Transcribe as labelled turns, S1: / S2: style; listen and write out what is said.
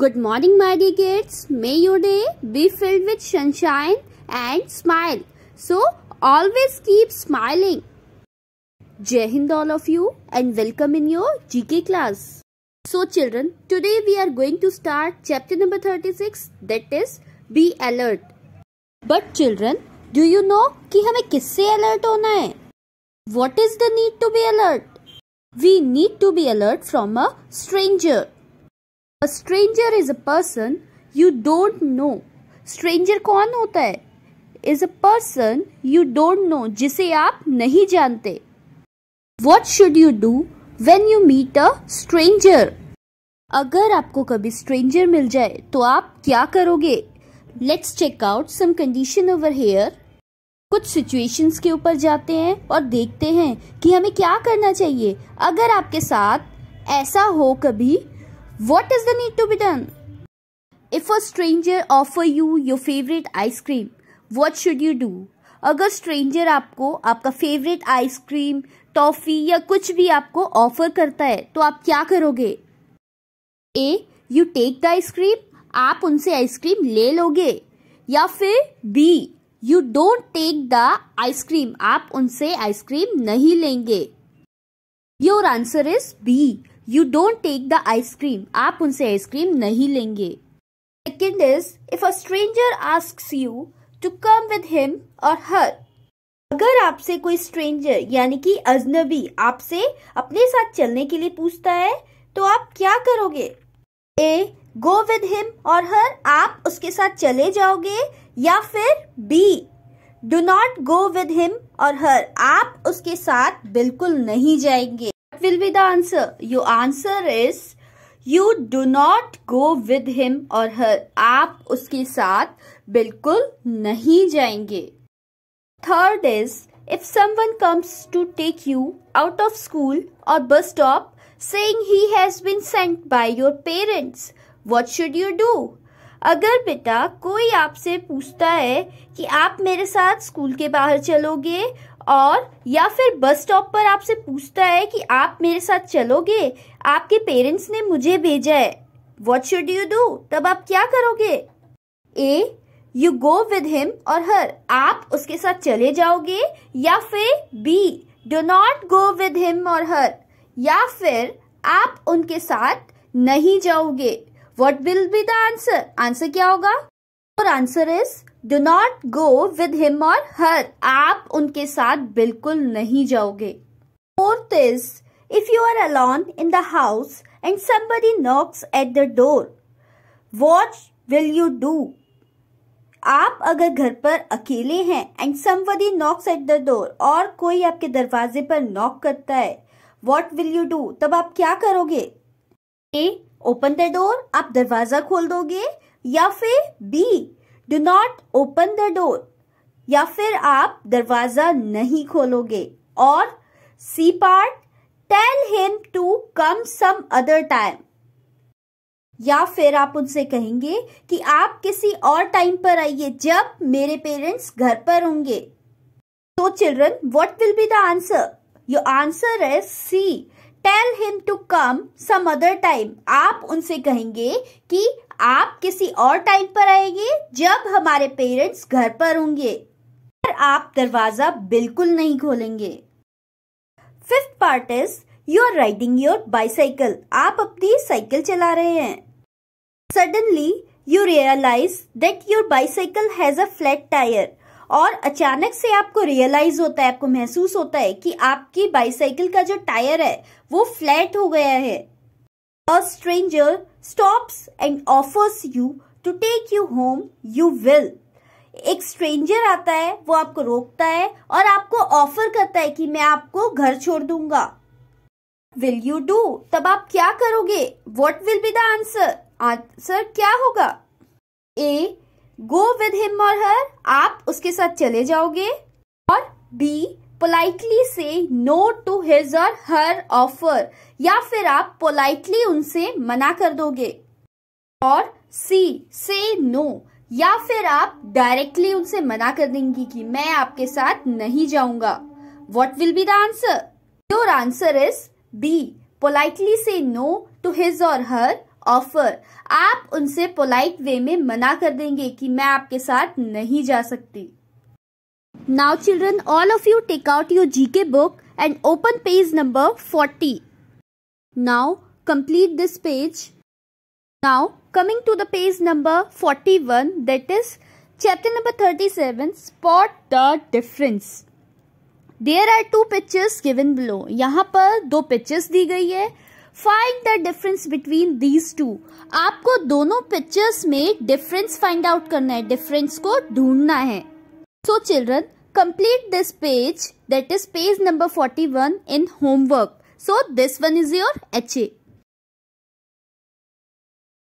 S1: Good morning my dear kids. May your day be filled with sunshine and smile. So always keep smiling. Jai Hind all of you and welcome in your GK class. So children, today we are going to start chapter number 36 that is Be Alert. But children, do you know कि हमें किससे alert होना है What is the need to be alert? We need to be alert from a stranger. A stranger is a person you don't know stranger कौन होता है is a person you don't know जिसे आप नहीं जानते what should you do when you meet a stranger अगर आपको कभी स्ट्रेंजर मिल जाए तो आप क्या करोगे let's check out some condition over here कुछ सिचुएशन के ऊपर जाते हैं और देखते हैं कि हमें क्या करना चाहिए अगर आपके साथ ऐसा हो कभी What is the need to be done? If a stranger offer you your favorite ice cream, what should you do? अगर स्ट्रेंजर आपको आपका फेवरेट आइसक्रीम टॉफ़ी या कुछ भी आपको ऑफर करता है तो आप क्या करोगे A you take the ice cream आप उनसे आइसक्रीम ले लोगे या फिर B you don't take the ice cream आप उनसे आइसक्रीम नहीं लेंगे your answer is B you don't take the ice cream आप उनसे आइसक्रीम नहीं लेंगे second is if a stranger ask you to come with him और हर अगर आपसे कोई स्ट्रेंजर यानी कि अजनबी आपसे अपने साथ चलने के लिए पूछता है तो आप क्या करोगे ए गो विद हिम और हर आप उसके साथ चले जाओगे या फिर B do not go with him और हर आप उसके साथ बिल्कुल नहीं जाएंगे what will be the answer? Your answer is you do not go with him or her. आप उसके साथ बिल्कुल नहीं जाएंगे Third is if someone comes to take you out of school or bus stop saying he has been sent by your parents, what should you do? अगर बेटा कोई आपसे पूछता है कि आप मेरे साथ स्कूल के बाहर चलोगे और या फिर बस स्टॉप पर आपसे पूछता है कि आप मेरे साथ चलोगे आपके पेरेंट्स ने मुझे भेजा है वॉट शुड यू डू तब आप क्या करोगे A you go with him और हर आप उसके साथ चले जाओगे या फिर B do not go with him और हर या फिर आप उनके साथ नहीं जाओगे what will be the answer answer क्या होगा और answer is do not go with him और हर आप उनके साथ बिल्कुल नहीं जाओगे fourth is if you are alone in the house and somebody knocks at the door what will you do आप अगर घर पर अकेले हैं and somebody knocks at the door और कोई आपके दरवाजे पर नॉक करता है वॉट विल यू डू तब आप क्या करोगे ए ओपन द डोर आप दरवाजा खोल दोगे या फिर B do not open the door या फिर आप दरवाजा नहीं खोलोगे और C part tell him to come some other time या फिर आप उनसे कहेंगे कि आप किसी और टाइम पर आइए जब मेरे पेरेंट्स घर पर होंगे तो children what will be the answer your answer is C tell him to come some other time आप उनसे कहेंगे कि आप किसी और टाइम पर आएंगे जब हमारे पेरेंट्स घर पर होंगे पर आप दरवाजा बिल्कुल नहीं खोलेंगे fifth part is you are riding your bicycle आप अपनी साइकिल चला रहे हैं suddenly you realise that your bicycle has a flat tyre और अचानक से आपको रियलाइज होता है आपको महसूस होता है कि आपकी बाइसाइकिल का जो टायर है वो फ्लैट हो गया है a stranger stops and offers you to take you home, you will. एक स्ट्रेंजर आता है वो आपको रोकता है और आपको ऑफर करता है कि मैं आपको घर छोड़ दूंगा विल यू डू तब आप क्या करोगे what will be the answer answer क्या होगा ए गो विद हिम और हर आप उसके साथ चले जाओगे और बी पोलाइटली से नो टू हिज और हर ऑफर या फिर आप पोलाइटली उनसे मना कर दोगे और सी से नो या फिर आप डायरेक्टली उनसे मना कर देंगी कि मैं आपके साथ नहीं जाऊंगा what will be the answer your answer is B politely से नो टू हिज और हर ऑफर आप उनसे पोलाइट वे में मना कर देंगे कि मैं आपके साथ नहीं जा सकती Now children, all of you take out your GK book and open page number 40. Now complete this page. Now coming to the page number 41 that is chapter number 37 spot the difference. There are two pictures given below. यहाँ पर दो pictures दी गई है Find the difference between these two. आपको दोनों pictures में difference find out करना है Difference को ढूंढना है so children, Complete this page that is page number 41 in homework. So this one is your HA.